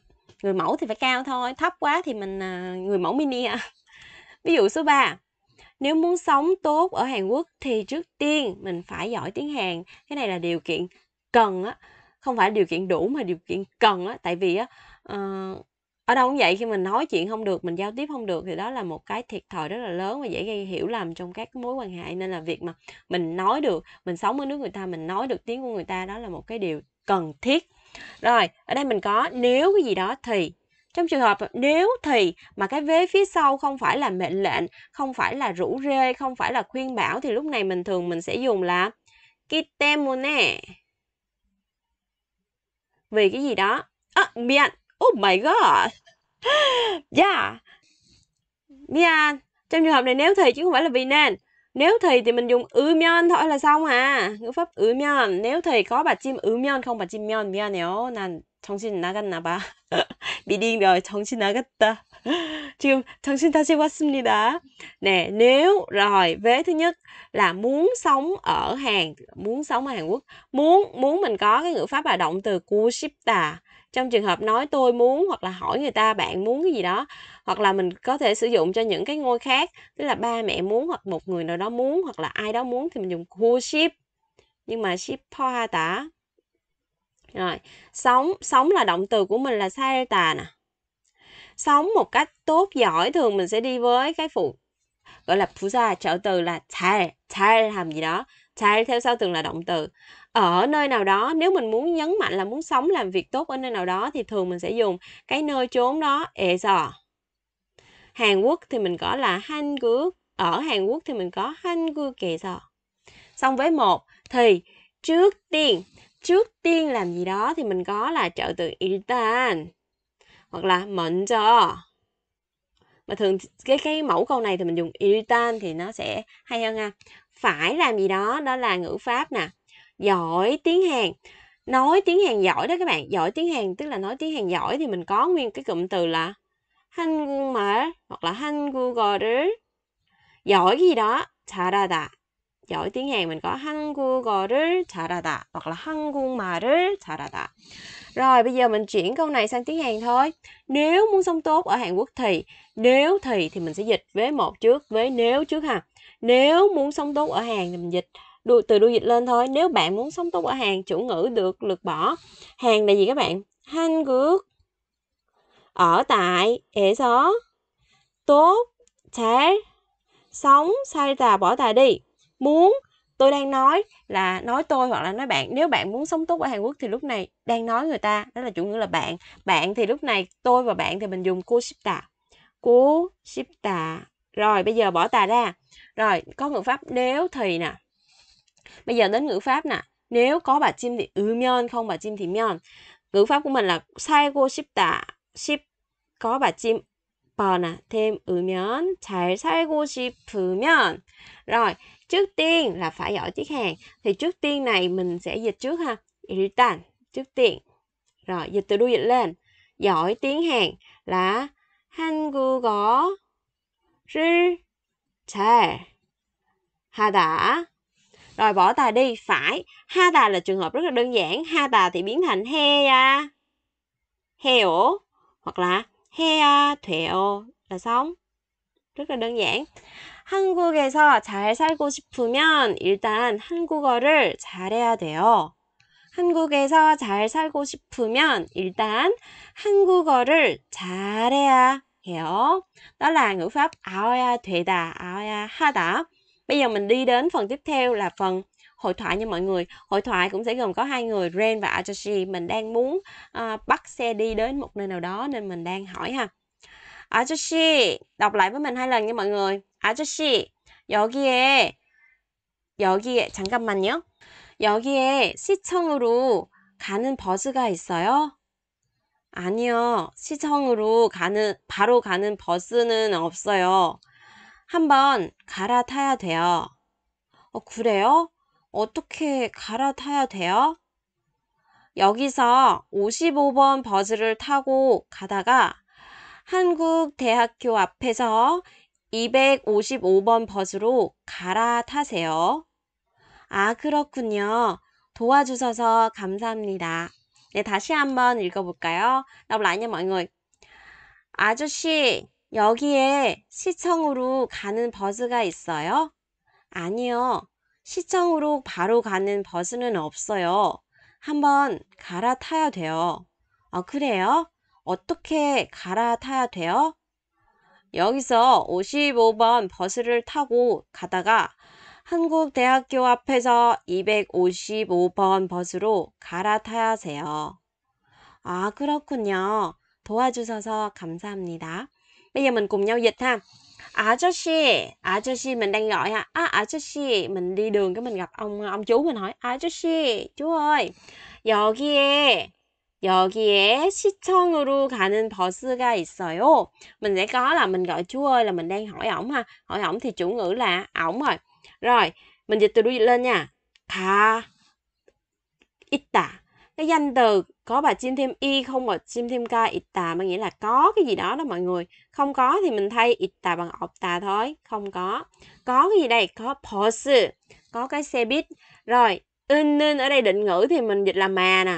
Người mẫu thì phải cao thôi, thấp quá thì mình à, người mẫu mini ạ. À. Ví dụ số 3. Nếu muốn sống tốt ở Hàn Quốc thì trước tiên mình phải giỏi tiếng Hàn. Cái này là điều kiện cần á, không phải điều kiện đủ mà điều kiện cần á tại vì á uh, ở đâu cũng vậy khi mình nói chuyện không được mình giao tiếp không được thì đó là một cái thiệt thòi rất là lớn và dễ gây hiểu lầm trong các mối quan hệ nên là việc mà mình nói được mình sống ở nước người ta mình nói được tiếng của người ta đó là một cái điều cần thiết rồi ở đây mình có nếu cái gì đó thì trong trường hợp nếu thì mà cái vế phía sau không phải là mệnh lệnh không phải là rủ rê không phải là khuyên bảo thì lúc này mình thường mình sẽ dùng là kitemune vì cái gì đó à, biện oh my god yeah yeah trong trường hợp này nếu thì chứ không phải là vì nên nếu thì thì mình dùng ư ưmyon thôi là xong à ngữ pháp ư ưmyon nếu thì có bà chim ư ưmyon không bà chim myon 미안해요 난 정신 bà bị 미딩 rồi xin 정신 나갔다 지금 정신 다시 왔습니다 nè nếu rồi vế thứ nhất là muốn sống ở Hàn muốn sống ở Hàn Quốc muốn muốn mình có cái ngữ pháp là động từ 구십다 trong trường hợp nói tôi muốn hoặc là hỏi người ta bạn muốn cái gì đó hoặc là mình có thể sử dụng cho những cái ngôi khác tức là ba mẹ muốn hoặc một người nào đó muốn hoặc là ai đó muốn thì mình dùng who ship nhưng mà ship poha tả rồi sống sống là động từ của mình là sareta nè sống một cách tốt giỏi thường mình sẽ đi với cái phụ gọi là phụ gia trợ từ là tar tar làm gì đó tar theo sau thường là động từ ở nơi nào đó nếu mình muốn nhấn mạnh là muốn sống làm việc tốt ở nơi nào đó thì thường mình sẽ dùng cái nơi trốn đó sò. Hàn Quốc thì mình có là Hanguk ở Hàn Quốc thì mình có sò. xong với một thì trước tiên trước tiên làm gì đó thì mình có là trợ từ 일단 hoặc là 먼저 mà thường cái cái mẫu câu này thì mình dùng 일단 thì nó sẽ hay hơn ha phải làm gì đó đó là ngữ pháp nè giỏi tiếng Hàn nói tiếng Hàn giỏi đó các bạn giỏi tiếng Hàn tức là nói tiếng Hàn giỏi thì mình có nguyên cái cụm từ là Hangul mà hoặc là Hangulgo를 giỏi cái gì đó 잘하다 giỏi tiếng Hàn mình có 한국어를 잘하다 hoặc là 한국말을 잘하다. Rồi bây giờ mình chuyển câu này sang tiếng Hàn thôi. Nếu muốn sống tốt ở Hàn Quốc thì nếu thì thì mình sẽ dịch với một trước với nếu trước ha. Nếu muốn sống tốt ở Hàn thì mình dịch từ đuôi dịch lên thôi nếu bạn muốn sống tốt ở Hàn chủ ngữ được lược bỏ hàng là gì các bạn quốc ở tại 에서 tốt 잘 sống sai tà bỏ tà đi muốn tôi đang nói là nói tôi hoặc là nói bạn nếu bạn muốn sống tốt ở Hàn Quốc thì lúc này đang nói người ta đó là chủ ngữ là bạn bạn thì lúc này tôi và bạn thì mình dùng cô ship shipta cô tà rồi bây giờ bỏ tà ra rồi có ngữ pháp nếu thì nè Bây giờ đến ngữ pháp nè. Nếu có bà chim thì ư miên không bà chim thì miên Ngữ pháp của mình là ship 싶다. ship có bà chim bò nè thêm ư miên 잘 살고 miên rồi trước tiên là phải giỏi tiếng Hàn thì trước tiên này mình sẽ dịch trước ha 일단 trước tiên rồi dịch từ đuôi dịch lên giỏi tiếng Hàn là 한국어를 잘 하다 rồi bỏ tà đi phải ha tà là trường hợp rất là đơn giản ha tà thì biến thành he a heo hoặc là he a thueo là xong rất là đơn giản 한국에서 잘 살고 싶으면 일단 한국어를 잘해야 돼요. 한국에서 잘 살고 싶으면 일단 한국어를 잘해야 해요. đó là ngữ pháp 알아야 되다, 알아야 하다. Bây giờ mình đi đến phần tiếp theo là phần hội thoại nha mọi người hội thoại cũng sẽ gồm có hai người Ren và Atashi mình đang muốn uh, bắt xe đi đến một nơi nào đó nên mình đang hỏi ha Atashi đọc lại với mình hai lần nha mọi người Atashi 여기에 여기에 잠깐만요 여기에 시청으로 가는 버스가 있어요 아니요 시청으로 가는 바로 가는 버스는 없어요 한번 갈아타야 돼요. 어, 그래요? 어떻게 갈아타야 돼요? 여기서 55번 버스를 타고 가다가 한국대학교 앞에서 255번 버스로 갈아타세요. 아, 그렇군요. 도와주셔서 감사합니다. 네, 다시 한번 읽어볼까요? Đọc lại n h 아저씨, 여기에 시청으로 가는 버스가 있어요? 아니요. 시청으로 바로 가는 버스는 없어요. 한번 갈아타야 돼요. 아, 그래요? 어떻게 갈아타야 돼요? 여기서 55번 버스를 타고 가다가 한국대학교 앞에서 255번 버스로 갈아타야 세요. 아, 그렇군요. 도와주셔서 감사합니다. Bây giờ mình cùng nhau dịch ha. 아저씨, 아저씨 mình đang gọi ha. À 아저씨, mình đi đường cái mình gặp ông ông chú mình hỏi 아저씨, chú ơi. 여기에 여기에 시청으로 가는 버스가 있어요. Mình sẽ có là mình gọi chú ơi là mình đang hỏi ổng ha. Hỏi ổng thì chủ ngữ là ổng rồi. Rồi, mình dịch từ đuôi lên nha. 가 있다 cái danh từ có bà chim thêm y không bà chim thêm ca tà, mà nghĩa là có cái gì đó đó mọi người không có thì mình thay ít tà bằng tà thôi không có có cái gì đây có posse có cái xe buýt rồi in nên ở đây định ngữ thì mình dịch là mà nè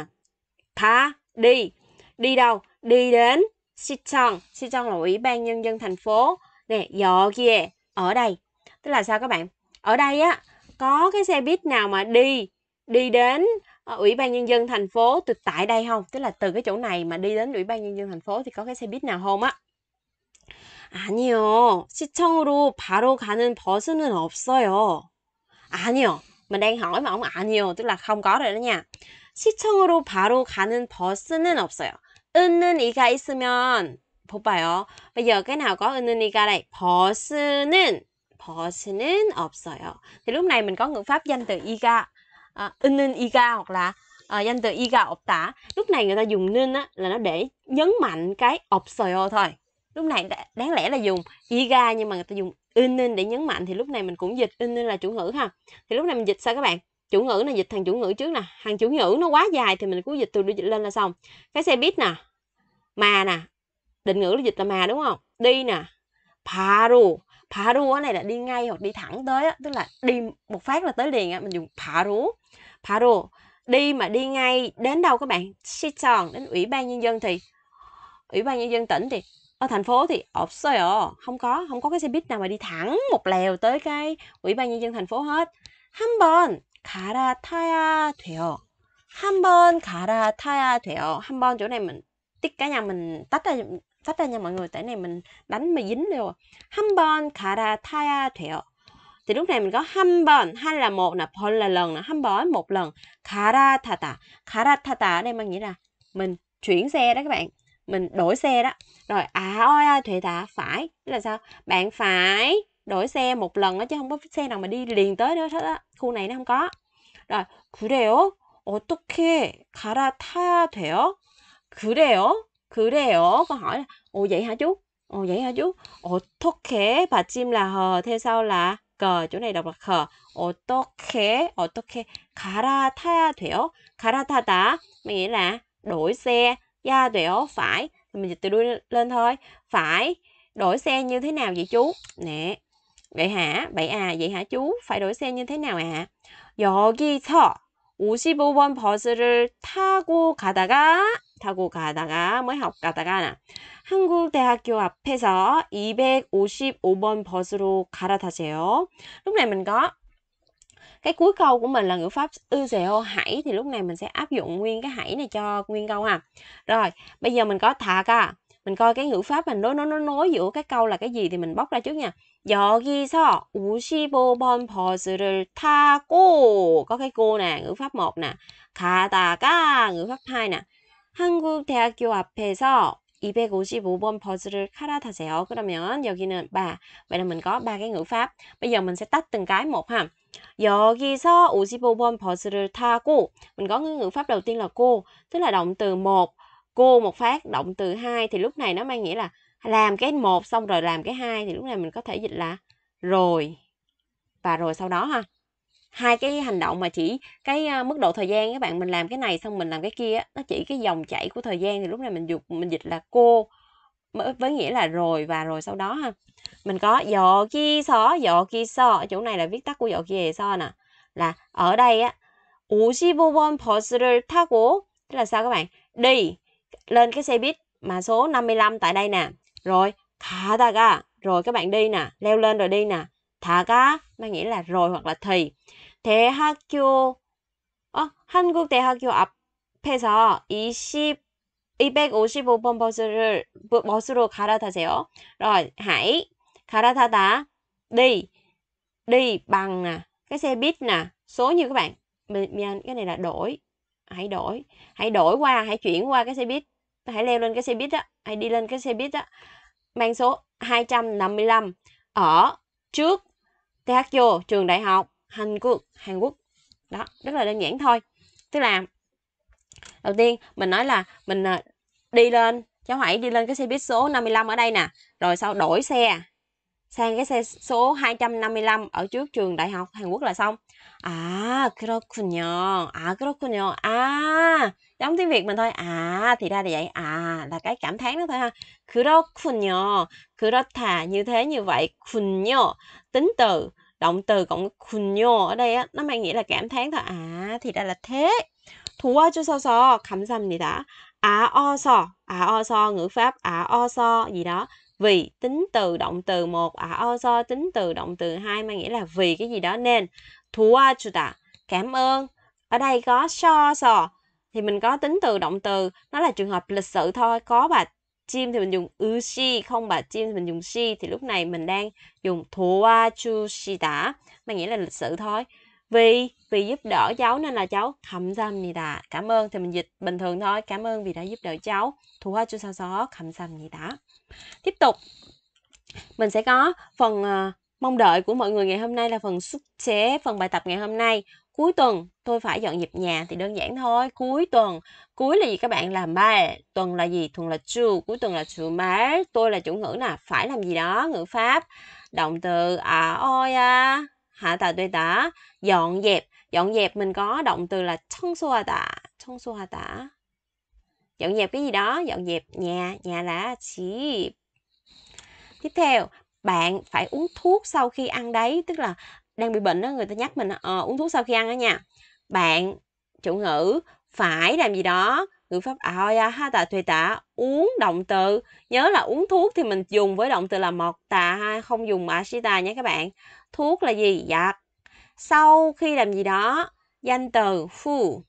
tha đi đi đâu đi đến Sichon Sichon là ủy ban nhân dân thành phố nè dọ kia ở đây tức là sao các bạn ở đây á có cái xe buýt nào mà đi đi đến Ờ, ủy ban nhân dân thành phố từ tại đây không tức là từ cái chỗ này mà đi đến ủy ban nhân dân thành phố thì có cái xe buýt nào không á 아니요 시청으로 바로 가는 버스는 없어요 아니요 mình đang hỏi mà ông 아니요 tức là không có rồi đó nha 시청으로 바로 가는 버스는 없어요 은는 이가 있으면 봐봐요 bây giờ cái nào có 은는 이가 đây 버스는 버스는 없어요 thì lúc này mình có ngữ pháp danh từ 이가 Ờ, in in iga hoặc là uh, danh từ iga ọc tả lúc này người ta dùng nên á, là nó để nhấn mạnh cái ọc sờ thôi lúc này đáng lẽ là dùng iga nhưng mà người ta dùng in để nhấn mạnh thì lúc này mình cũng dịch in là chủ ngữ ha thì lúc này mình dịch sao các bạn chủ ngữ này dịch thằng chủ ngữ trước nè hàng chủ ngữ nó quá dài thì mình cứ dịch từ đi dịch lên là xong cái xe buýt nè mà nè định ngữ là dịch là mà đúng không đi nè Paru phá rúa này là đi ngay hoặc đi thẳng tới á, tức là đi một phát là tới liền á, mình dùng phá rú Phá rú đi mà đi ngay đến đâu các bạn? xi tròn đến ủy ban nhân dân thì ủy ban nhân dân tỉnh thì ở thành phố thì 없어요. Không có, không có cái xe buýt nào mà đi thẳng một lèo tới cái ủy ban nhân dân thành phố hết. 한번 갈아타야 돼요. 한번 갈아타야 돼요. 한번 chỗ này mình tích cả nhà mình tách ra phát ra nha mọi người tại này mình đánh mà dính đều kara 갈아타야 돼요 thì lúc này mình có 한 번 hay là một nè hoặc là lần nè 한번 một lần kara kara 갈아타다 ở đây mang nghĩa là mình chuyển xe đó các bạn mình đổi xe đó rồi à oi à thuệ tạ phải là sao bạn phải đổi xe một lần đó chứ không có xe nào mà đi liền tới nữa hết á khu này nó không có rồi 그래요 어떻게 갈아타야 돼요 그래요 그래요? câu hỏi là ồ vậy hả chú ồ vậy hả chú 어떻게 chim là hờ thế sau là cờ chỗ này đọc là khờ 어떻게 어떻게 갈아타야 돼요 갈아타다 nghĩa là đổi xe ra 돼요 phải mình dịch từ đuôi lên thôi phải đổi xe như thế nào vậy chú nè vậy hả vậy à vậy hả chú phải đổi xe như thế nào ạ à? 여기서 55번 버스를 타고 가다가 타고 가다가 mới học 가다가 한국대학교 앞에서 255번 버스로 갈아타세요. Lúc này mình có cái cuối câu của mình là ngữ pháp ư hãy thì lúc này mình sẽ áp dụng nguyên cái hãy này cho nguyên câu ha. Rồi, bây giờ mình có thả cả. À. Mình coi cái ngữ pháp mình nối nối nối nối giữa cái câu là cái gì thì mình bóc ra trước nha. 여기서 55번 버스를 타고 có cái cô nè, ngữ pháp 1 nè, 가다가 ngữ pháp 2 nè. 한국대학교 앞에서 255번 puzzle을 칼아 타세요. 그러면 여기는 바. Vậy là mình có ba cái ngữ pháp. Bây giờ mình sẽ tách từng cái một ha. 여기서 55번 버스를 타고 mình có ngữ pháp đầu tiên là cô, tức là động từ một, cô một phát, động từ hai thì lúc này nó mang nghĩa là làm cái một xong rồi làm cái hai thì lúc này mình có thể dịch là rồi và rồi sau đó ha hai cái hành động mà chỉ cái mức độ thời gian các bạn mình làm cái này xong mình làm cái kia nó chỉ cái dòng chảy của thời gian thì lúc này mình dục mình dịch là cô với nghĩa là rồi và rồi sau đó ha mình có dọ kia so dọ kia so chỗ này là viết tắt của dọ kia so nè là ở đây á 55번 버스를 타고 tức là sao các bạn đi lên cái xe buýt mà số 55 tại đây nè rồi 가다가 rồi các bạn đi nè leo lên rồi đi nè 다가 nó nghĩa là rồi hoặc là thì 대학교 어, 한국대학교 앞에서 20 255번 버스를 버스로 갈아타세요. Rồi, hãy 갈아타다. đi đi bằng nè, cái xe buýt nè, số như các bạn mình cái này là đổi. Hãy đổi, hãy đổi qua, hãy chuyển qua cái xe buýt. Hãy leo lên cái xe buýt đó, hãy đi lên cái xe buýt đó. Mang số 255 ở trước THU trường đại học Hàn Quốc Hàn Quốc đó rất là đơn giản thôi tức là đầu tiên mình nói là mình ờ, đi lên cháu hãy đi lên cái xe buýt số 55 ở đây nè rồi sau đổi xe sang cái xe số 255 ở trước trường đại học Hàn Quốc là xong. À, 그렇군요. À, 그렇군요. À, giống tiếng Việt mình thôi. À, thì ra là vậy. À, là cái cảm thán đó thôi ha. 그렇군요. 그렇다, như thế như vậy. 군요, tính từ, động từ cộng 군요 ở đây á, nó mang nghĩa là cảm thán thôi. À, thì ra là thế. 도와주셔서 감사합니다. 아, 어서, 아, 어서, ngữ pháp, 아, à, 어서, gì đó vì tính từ động từ một à o do tính từ động từ hai mang nghĩa là vì cái gì đó nên thua chú ta cảm ơn ở đây có so so thì mình có tính từ động từ nó là trường hợp lịch sự thôi có bà chim thì mình dùng ư si không bà chim thì mình dùng si thì lúc này mình đang dùng thua chu si đã mà nghĩa là lịch sự thôi vì vì giúp đỡ cháu nên là cháu khẩm xăm nhị ta cảm ơn thì mình dịch bình thường thôi cảm ơn vì đã giúp đỡ cháu thua chu sao sao khẩm xăm nhị đã tiếp tục mình sẽ có phần ờ, mong đợi của mọi người ngày hôm nay là phần xuất xế phần bài tập ngày hôm nay cuối tuần tôi phải dọn dẹp nhà thì đơn giản thôi cuối tuần cuối là gì các bạn làm ba tuần là gì tuần là chu cuối tuần là chu má tôi là chủ ngữ là phải làm gì đó ngữ pháp động từ à ôi à hạ tà tuệ tả dọn dẹp dọn dẹp mình có động từ là trong xua tả trong xua tả dọn dẹp cái gì đó dọn dẹp nhà nhà là chỉ tiếp theo bạn phải uống thuốc sau khi ăn đấy tức là đang bị bệnh đó người ta nhắc mình à, uống thuốc sau khi ăn đó nha bạn chủ ngữ phải làm gì đó ngữ pháp aoya à, à, ha tạ thuê tạ uống động từ nhớ là uống thuốc thì mình dùng với động từ là mọt tạ không dùng mà ashita nha các bạn thuốc là gì giặc dạ. sau khi làm gì đó danh từ phu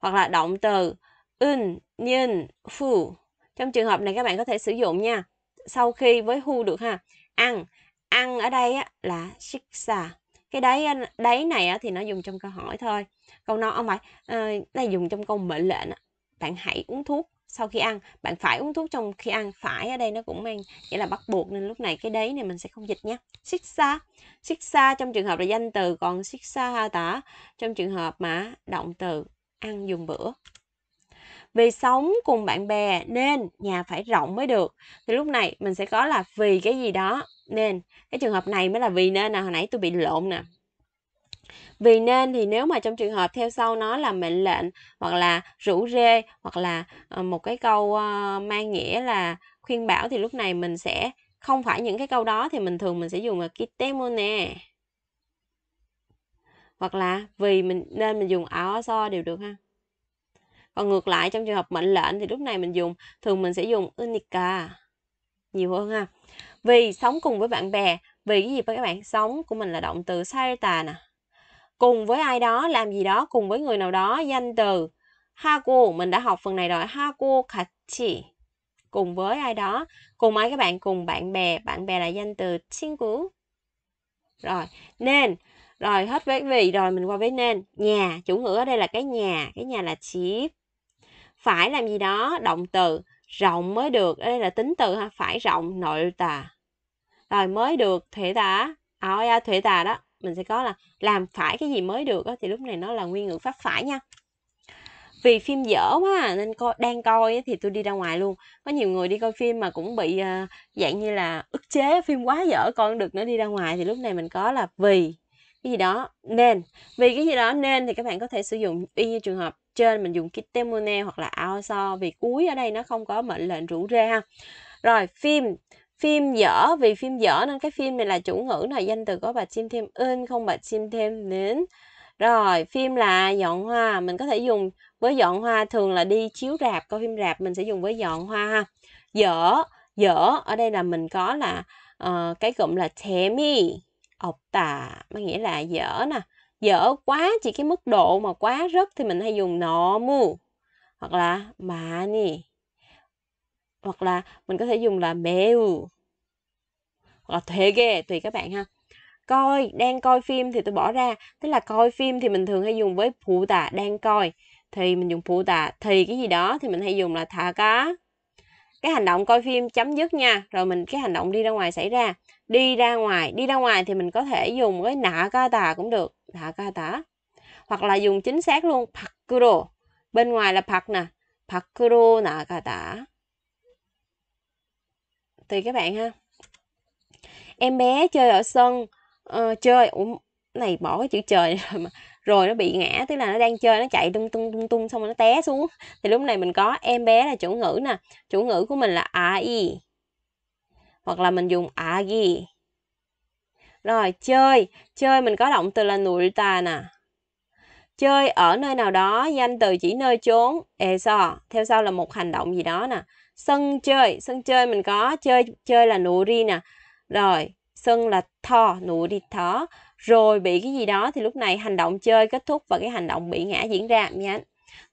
hoặc là động từ in, nhân, phu. Trong trường hợp này các bạn có thể sử dụng nha. Sau khi với hu được ha. Ăn. Ăn ở đây á, là shiksa. Cái đấy đấy này á, thì nó dùng trong câu hỏi thôi. Câu nói ông phải à, này dùng trong câu mệnh lệnh. Á. Bạn hãy uống thuốc sau khi ăn. Bạn phải uống thuốc trong khi ăn. Phải ở đây nó cũng mang nghĩa là bắt buộc nên lúc này cái đấy này mình sẽ không dịch nhé. Shiksa. Shiksa trong trường hợp là danh từ còn shiksa tả trong trường hợp mà động từ ăn dùng bữa vì sống cùng bạn bè nên nhà phải rộng mới được thì lúc này mình sẽ có là vì cái gì đó nên cái trường hợp này mới là vì nên nè à, hồi nãy tôi bị lộn nè vì nên thì nếu mà trong trường hợp theo sau nó là mệnh lệnh hoặc là rủ rê hoặc là ờ, một cái câu ờ, mang nghĩa là khuyên bảo thì lúc này mình sẽ không phải những cái câu đó thì mình thường mình sẽ dùng là kitemone hoặc là vì mình nên mình dùng áo so đều được ha còn ngược lại trong trường hợp mệnh lệnh thì lúc này mình dùng thường mình sẽ dùng unica nhiều hơn ha vì sống cùng với bạn bè vì cái gì với các bạn sống của mình là động từ sarita nè cùng với ai đó làm gì đó cùng với người nào đó danh từ haku mình đã học phần này rồi haku kachi cùng với ai đó cùng ai các bạn cùng bạn bè bạn bè là danh từ chinku rồi nên rồi hết với vì rồi mình qua với nên nhà chủ ngữ ở đây là cái nhà cái nhà là chip phải làm gì đó động từ rộng mới được đây là tính từ ha phải rộng nội tà rồi mới được thể tà ao à, à thể tà đó mình sẽ có là làm phải cái gì mới được đó, thì lúc này nó là nguyên ngữ pháp phải nha vì phim dở quá à, nên coi đang coi thì tôi đi ra ngoài luôn có nhiều người đi coi phim mà cũng bị uh, dạng như là ức chế phim quá dở con được nữa đi ra ngoài thì lúc này mình có là vì cái gì đó nên vì cái gì đó nên thì các bạn có thể sử dụng y như trường hợp trên mình dùng kitemune hoặc là aoso vì cuối ở đây nó không có mệnh lệnh rủ ra ha rồi phim phim dở vì phim dở nên cái phim này là chủ ngữ là danh từ có bà chim thêm in không bà chim thêm nến rồi phim là dọn hoa mình có thể dùng với dọn hoa thường là đi chiếu rạp coi phim rạp mình sẽ dùng với dọn hoa ha dở dở ở đây là mình có là uh, cái cụm là themi ọc tà có nghĩa là dở nè dở quá chỉ cái mức độ mà quá rất thì mình hay dùng nọ mu hoặc là mà nì hoặc là mình có thể dùng là 매우 hoặc là ghê tùy các bạn ha coi đang coi phim thì tôi bỏ ra tức là coi phim thì mình thường hay dùng với phụ tà đang coi thì mình dùng phụ tà thì cái gì đó thì mình hay dùng là thả cá cái hành động coi phim chấm dứt nha rồi mình cái hành động đi ra ngoài xảy ra đi ra ngoài đi ra ngoài thì mình có thể dùng với nạ ca tà cũng được 나가다 hoặc là dùng chính xác luôn 밖으로 bên ngoài là 밖 nè 밖으로 나가다 tùy các bạn ha em bé chơi ở sân uh, chơi Ủa, này bỏ cái chữ trời rồi mà rồi nó bị ngã tức là nó đang chơi nó chạy tung tung tung tung xong rồi nó té xuống thì lúc này mình có em bé là chủ ngữ nè chủ ngữ của mình là ai hoặc là mình dùng agi rồi, chơi. Chơi mình có động từ là nụi tà nè. Chơi ở nơi nào đó, danh từ chỉ nơi trốn, e so. Theo sau là một hành động gì đó nè. Sân chơi, sân chơi mình có chơi chơi là ri nè. Rồi, sân là thò tho, đi tho. Rồi bị cái gì đó thì lúc này hành động chơi kết thúc và cái hành động bị ngã diễn ra nha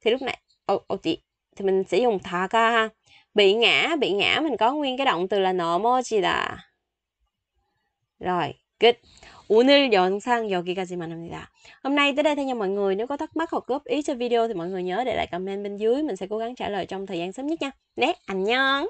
Thì lúc này ô ô chị thì mình sẽ dùng thọ ca ha. Bị ngã, bị ngã mình có nguyên cái động từ là nổ mochi là. Rồi, Good. 오늘 영상 여기까지만 합니다. Hôm nay tới đây thôi nha mọi người. Nếu có thắc mắc hoặc góp ý cho video thì mọi người nhớ để lại comment bên dưới. Mình sẽ cố gắng trả lời trong thời gian sớm nhất nha. Nè, 안녕!